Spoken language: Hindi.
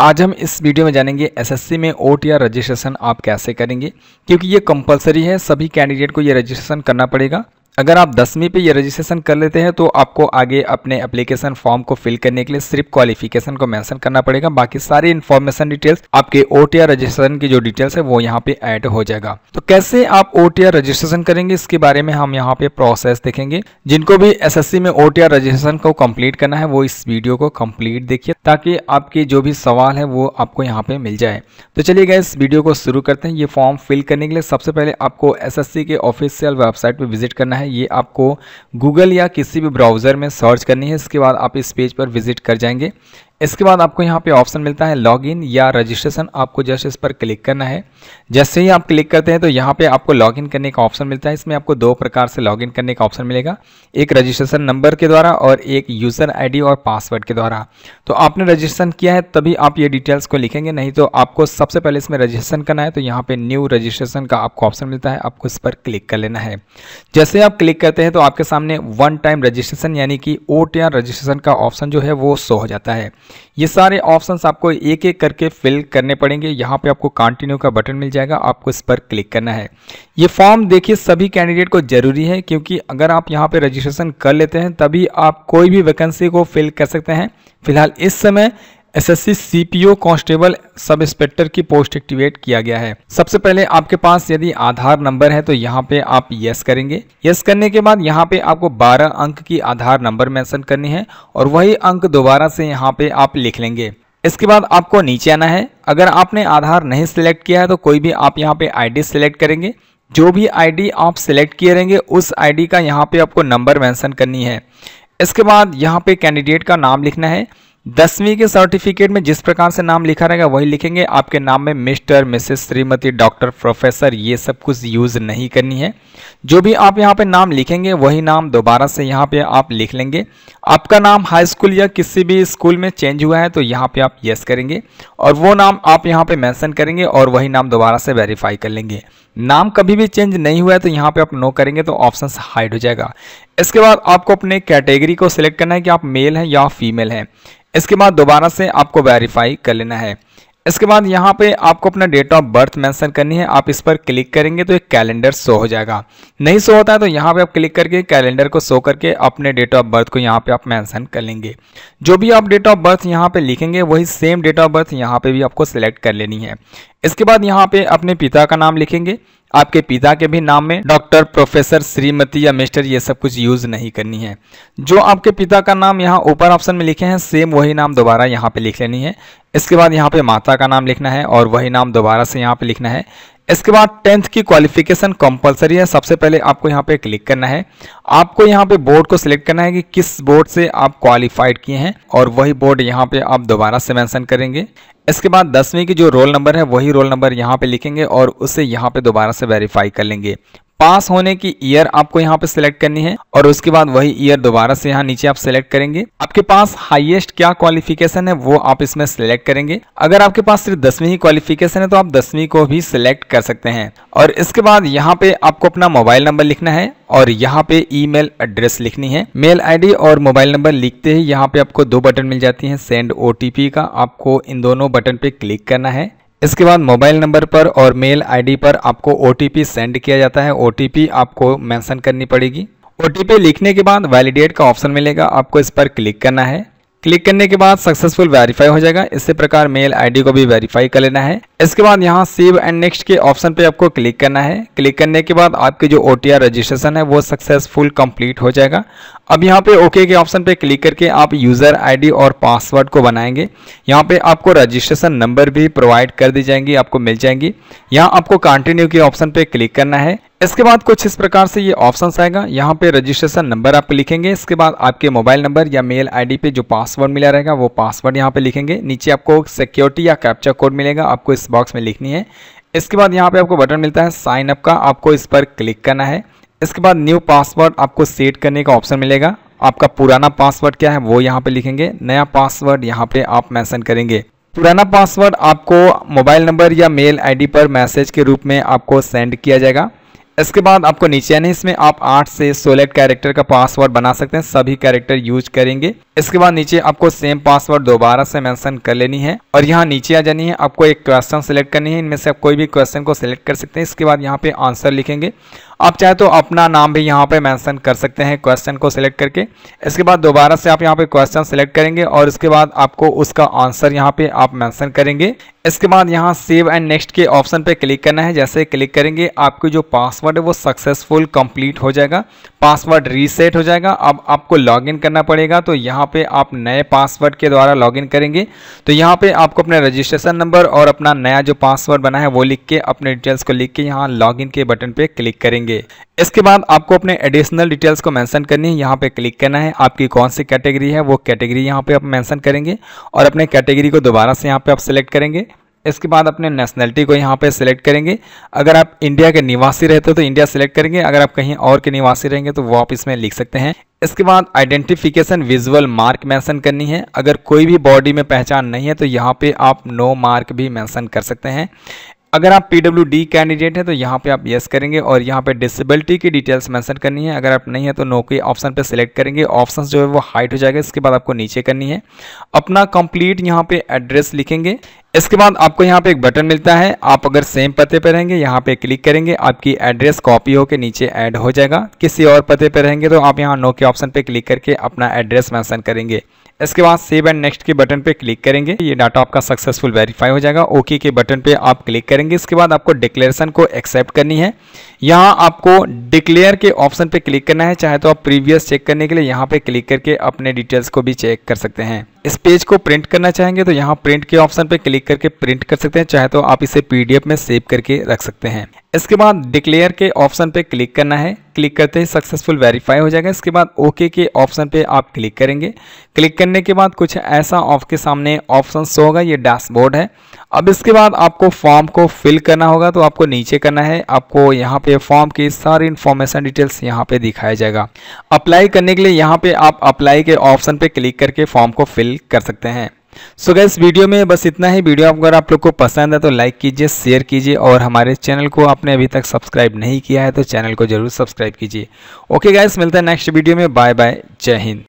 आज हम इस वीडियो में जानेंगे एसएससी में ओट या रजिस्ट्रेशन आप कैसे करेंगे क्योंकि ये कंपलसरी है सभी कैंडिडेट को ये रजिस्ट्रेशन करना पड़ेगा अगर आप दसवीं पे ये रजिस्ट्रेशन कर लेते हैं तो आपको आगे अपने एप्लीकेशन फॉर्म को फिल करने के लिए सिर्फ क्वालिफिकेशन को मेंशन करना पड़ेगा बाकी सारी इन्फॉर्मेशन डिटेल्स आपके ओ रजिस्ट्रेशन की जो डिटेल्स है वो यहाँ पे ऐड हो जाएगा तो कैसे आप ओ रजिस्ट्रेशन करेंगे इसके बारे में हम यहाँ पे प्रोसेस देखेंगे जिनको भी एस में ओ रजिस्ट्रेशन को कम्प्लीट करना है वो इस वीडियो को कम्प्लीट देखिए ताकि आपके जो भी सवाल है वो आपको यहाँ पे मिल जाए तो चलिए गए इस वीडियो को शुरू करते हैं ये फॉर्म फिल करने के लिए सबसे पहले आपको एस के ऑफिशियल वेबसाइट पर विजिट करना है ये आपको गूगल या किसी भी ब्राउज़र में सर्च करनी है इसके बाद आप इस पेज पर विजिट कर जाएंगे इसके बाद आपको यहाँ पे ऑप्शन मिलता है लॉगिन या रजिस्ट्रेशन आपको जस्ट इस पर क्लिक करना है जैसे ही आप क्लिक करते हैं तो यहाँ पे आपको लॉगिन करने का ऑप्शन मिलता है इसमें आपको दो प्रकार से लॉगिन करने का ऑप्शन मिलेगा एक रजिस्ट्रेशन नंबर के द्वारा और एक यूज़र आईडी और पासवर्ड के द्वारा तो आपने रजिस्ट्रेशन किया है तभी आप ये डिटेल्स को लिखेंगे नहीं तो आपको सबसे पहले इसमें रजिस्ट्रेशन करना है तो यहाँ पर न्यू रजिस्ट्रेशन का आपको ऑप्शन मिलता है आपको इस पर क्लिक कर लेना है जैसे आप क्लिक करते हैं तो आपके सामने वन टाइम रजिस्ट्रेशन यानी कि ओ रजिस्ट्रेशन का ऑप्शन जो है वो शो हो जाता है ये सारे ऑप्शंस आपको एक एक करके फिल करने पड़ेंगे यहाँ पे आपको कंटिन्यू का बटन मिल जाएगा आपको इस पर क्लिक करना है ये फॉर्म देखिए सभी कैंडिडेट को ज़रूरी है क्योंकि अगर आप यहाँ पर रजिस्ट्रेशन कर लेते हैं तभी आप कोई भी वैकेंसी को फिल कर सकते हैं फिलहाल इस समय SSC CPO constable sub inspector की पोस्ट एक्टिवेट किया गया है सबसे पहले आपके पास यदि आधार नंबर है तो यहाँ पे आप यस करेंगे यस करने के बाद यहाँ पे आपको 12 अंक की आधार नंबर मेंशन करनी है और वही अंक दोबारा से यहाँ पे आप लिख लेंगे इसके बाद आपको नीचे आना है अगर आपने आधार नहीं सिलेक्ट किया है तो कोई भी आप यहाँ पे आई सिलेक्ट करेंगे जो भी आई आप सिलेक्ट किए रहेंगे उस आई का यहाँ पे आपको नंबर मैंसन करनी है इसके बाद यहाँ पे कैंडिडेट का नाम लिखना है दसवीं के सर्टिफिकेट में जिस प्रकार से नाम लिखा रहेगा वही लिखेंगे आपके नाम में mister Mrs Shrimati doctor professor ये सब कुछ यूज़ नहीं करनी है जो भी आप यहाँ पे नाम लिखेंगे वही नाम दोबारा से यहाँ पे आप लिख लेंगे आपका नाम हाई स्कूल या किसी भी स्कूल में चेंज हुआ है तो यहाँ पे आप यस करेंगे और वो नाम आप यहाँ पे मैंसन करेंगे और वही नाम दोबारा से वेरीफाई कर लेंगे नाम कभी भी चेंज नहीं हुआ है तो यहाँ पे आप नो करेंगे तो ऑप्शन हाइड हो जाएगा इसके बाद आपको अपने कैटेगरी को सिलेक्ट करना है कि आप मेल हैं या फीमेल हैं इसके बाद दोबारा से आपको वेरीफाई कर लेना है इसके बाद यहाँ पे आपको अपना डेट ऑफ बर्थ मेंशन करनी है आप इस पर क्लिक करेंगे तो एक कैलेंडर शो हो जाएगा नहीं शो होता है तो यहाँ पे आप क्लिक करके कैलेंडर को शो करके अपने डेट ऑफ बर्थ को यहाँ पे आप मेंशन कर लेंगे जो भी आप डेट ऑफ बर्थ यहाँ पे लिखेंगे वही सेम डेट ऑफ बर्थ यहाँ पे भी आपको सिलेक्ट कर लेनी है इसके बाद यहाँ पे अपने पिता का नाम लिखेंगे आपके पिता के भी नाम में डॉक्टर प्रोफेसर श्रीमती या मिस्टर ये सब कुछ यूज नहीं करनी है जो आपके पिता का नाम यहाँ ऊपर ऑप्शन में लिखे हैं सेम वही नाम दोबारा यहाँ पे लिख लेनी है इसके बाद यहाँ पे माता का नाम लिखना है और वही नाम दोबारा से यहाँ पे लिखना है इसके बाद टेंथ की क्वालिफिकेशन कंपलसरी है सबसे पहले आपको यहाँ पे क्लिक करना है आपको यहाँ पे बोर्ड को सिलेक्ट करना है कि किस बोर्ड से आप क्वालिफाइड किए हैं और वही बोर्ड यहाँ पे आप दोबारा से मेंशन करेंगे इसके बाद दसवीं की जो रोल नंबर है वही रोल नंबर यहाँ पे लिखेंगे और उसे यहाँ पे दोबारा से वेरीफाई कर लेंगे पास होने की ईयर आपको यहाँ पे सिलेक्ट करनी है और उसके बाद वही ईयर दोबारा से यहाँ नीचे आप सिलेक्ट करेंगे आपके पास हाईएस्ट क्या क्वालिफिकेशन है वो आप इसमें सिलेक्ट करेंगे अगर आपके पास सिर्फ दसवीं ही क्वालिफिकेशन है तो आप दसवीं को भी सिलेक्ट कर सकते हैं और इसके बाद यहाँ पे आपको अपना मोबाइल नंबर लिखना है और यहाँ पे ईमेल एड्रेस लिखनी है मेल आईडी और मोबाइल नंबर लिखते ही यहाँ पे आपको दो बटन मिल जाती हैं सेंड ओटीपी का आपको इन दोनों बटन पे क्लिक करना है इसके बाद मोबाइल नंबर पर और मेल आईडी पर आपको ओ सेंड किया जाता है ओ आपको मेंशन करनी पड़ेगी ओ लिखने के बाद वैलिडेट का ऑप्शन मिलेगा आपको इस पर क्लिक करना है क्लिक करने के बाद सक्सेसफुल वेरीफाई हो जाएगा इसी प्रकार मेल आईडी को भी वेरीफाई कर लेना है इसके बाद यहाँ सेव एंड नेक्स्ट के ऑप्शन पे आपको क्लिक करना है क्लिक करने के बाद आपकी जो ओ रजिस्ट्रेशन है वो सक्सेसफुल कंप्लीट हो जाएगा अब यहाँ पे ओके के ऑप्शन पे क्लिक करके आप यूज़र आईडी और पासवर्ड को बनाएंगे यहाँ पे आपको रजिस्ट्रेशन नंबर भी प्रोवाइड कर दी जाएंगी आपको मिल जाएंगी यहाँ आपको कंटिन्यू के ऑप्शन पे क्लिक करना है इसके बाद कुछ इस प्रकार से ये ऑप्शन आएगा यहाँ पे रजिस्ट्रेशन नंबर आप लिखेंगे इसके बाद आपके मोबाइल नंबर या मेल आईडी पे जो पासवर्ड मिला रहेगा वो पासवर्ड यहाँ पे लिखेंगे नीचे आपको सिक्योरिटी या कैप्चर कोड मिलेगा आपको इस बॉक्स में लिखनी है इसके बाद यहाँ पे आपको बटन मिलता है साइन अप का आपको इस पर क्लिक करना है इसके बाद न्यू पासवर्ड आपको सेट करने का ऑप्शन मिलेगा आपका पुराना पासवर्ड क्या है वो यहाँ पे लिखेंगे नया पासवर्ड यहाँ पे आप मैंसन करेंगे पुराना पासवर्ड आपको मोबाइल नंबर या मेल आईडी पर मैसेज के रूप में आपको सेंड किया जाएगा इसके बाद आपको नीचे आने इसमें आप 8 से 16 कैरेक्टर का पासवर्ड बना सकते हैं सभी कैरेक्टर यूज करेंगे इसके बाद नीचे आपको सेम पासवर्ड दोबारा से मेंशन कर लेनी है और यहाँ नीचे आ जानी है आपको एक क्वेश्चन सेलेक्ट करनी है इनमें से आप कोई भी क्वेश्चन को सिलेक्ट कर सकते हैं इसके बाद यहाँ पे आंसर लिखेंगे आप चाहे तो अपना नाम भी यहाँ पे मेंशन कर सकते हैं क्वेश्चन को सिलेक्ट करके इसके बाद दोबारा से आप यहाँ पे क्वेश्चन सेलेक्ट करेंगे और इसके बाद आपको उसका आंसर यहाँ पे आप मेंशन करेंगे इसके बाद यहाँ सेव एंड नेक्स्ट के ऑप्शन पे क्लिक करना है जैसे क्लिक करेंगे आपके जो पासवर्ड है वो सक्सेसफुल कंप्लीट हो जाएगा पासवर्ड रीसेट हो जाएगा अब आपको लॉग करना पड़ेगा तो यहाँ पे आप नए पासवर्ड के द्वारा लॉगिन करेंगे तो यहाँ पे आपको अपना रजिस्ट्रेशन नंबर और अपना नया जो पासवर्ड बना है वो लिख के अपने डिटेल्स को लिख के यहाँ लॉगिन के बटन पे क्लिक करेंगे इसके बाद आपको अपने एडिशनल डिटेल्स को मेंशन करनी है यहाँ पे क्लिक करना है आपकी कौन सी कैटेगरी है वो कैटेगरी यहाँ पे आप मेंशन करेंगे और अपने कैटेगरी को दोबारा से यहाँ पे आप सिलेक्ट करेंगे इसके बाद अपने नेशनैलिटी को यहाँ पे सिलेक्ट करेंगे अगर आप इंडिया के निवासी रहते हो तो इंडिया सिलेक्ट करेंगे अगर आप कहीं और के निवासी रहेंगे तो वो आप इसमें लिख सकते हैं इसके बाद आइडेंटिफिकेशन विजुअल मार्क मेंशन करनी है अगर कोई भी बॉडी में पहचान नहीं है तो यहाँ पे आप नो मार्क भी मेंशन कर सकते हैं अगर आप पी कैंडिडेट हैं तो यहाँ पे आप येस करेंगे और यहाँ पे डिसेबिलिटी की डिटेल्स मेंशन करनी है अगर आप नहीं है तो नो के ऑप्शन पे सिलेक्ट करेंगे ऑप्शन जो है वो हाइट हो जाएगा इसके बाद आपको नीचे करनी है अपना कंप्लीट यहाँ पे एड्रेस लिखेंगे इसके बाद आपको यहाँ पे एक बटन मिलता है आप अगर सेम पते पर रहेंगे यहाँ पे क्लिक करेंगे आपकी एड्रेस कॉपी होकर नीचे ऐड हो जाएगा किसी और पते पर रहेंगे तो आप यहाँ नो के ऑप्शन पे क्लिक करके अपना एड्रेस मैंसन करेंगे इसके बाद सेव एंड नेक्स्ट के बटन पे क्लिक करेंगे ये डाटा आपका सक्सेसफुल वेरीफाई हो जाएगा ओके के बटन पे आप क्लिक करेंगे इसके बाद आपको डिक्लेरेशन को एक्सेप्ट करनी है यहाँ आपको डिक्लेयर के ऑप्शन पे क्लिक करना है चाहे तो आप प्रीवियस चेक करने के लिए यहाँ पे क्लिक करके अपने डिटेल्स को भी चेक कर सकते हैं इस पेज को प्रिंट करना चाहेंगे तो यहाँ प्रिंट के ऑप्शन पे क्लिक करके प्रिंट कर सकते हैं चाहे तो आप इसे पीडीएफ में सेव करके रख सकते हैं इसके बाद डिक्लेयर के ऑप्शन पे क्लिक करना है क्लिक करते ही सक्सेसफुल वेरीफाई हो जाएगा इसके बाद ओके के ऑप्शन पे आप क्लिक करेंगे क्लिक करने के बाद कुछ ऐसा आपके सामने ऑप्शन शो होगा ये डैशबोर्ड है अब इसके बाद आपको फॉर्म को फिल करना होगा तो आपको नीचे करना है आपको यहाँ पे फॉर्म की सारी इन्फॉर्मेशन डिटेल्स यहाँ पे दिखाया जाएगा अप्लाई करने के लिए यहाँ पे आप अप्लाई के ऑप्शन पे क्लिक करके फॉर्म को फिल कर सकते हैं सो गैस वीडियो में बस इतना ही वीडियो अगर आप लोग को पसंद है तो लाइक कीजिए शेयर कीजिए और हमारे चैनल को आपने अभी तक सब्सक्राइब नहीं किया है तो चैनल को जरूर सब्सक्राइब कीजिए ओके गैस मिलता है नेक्स्ट वीडियो में बाय बाय जय हिंद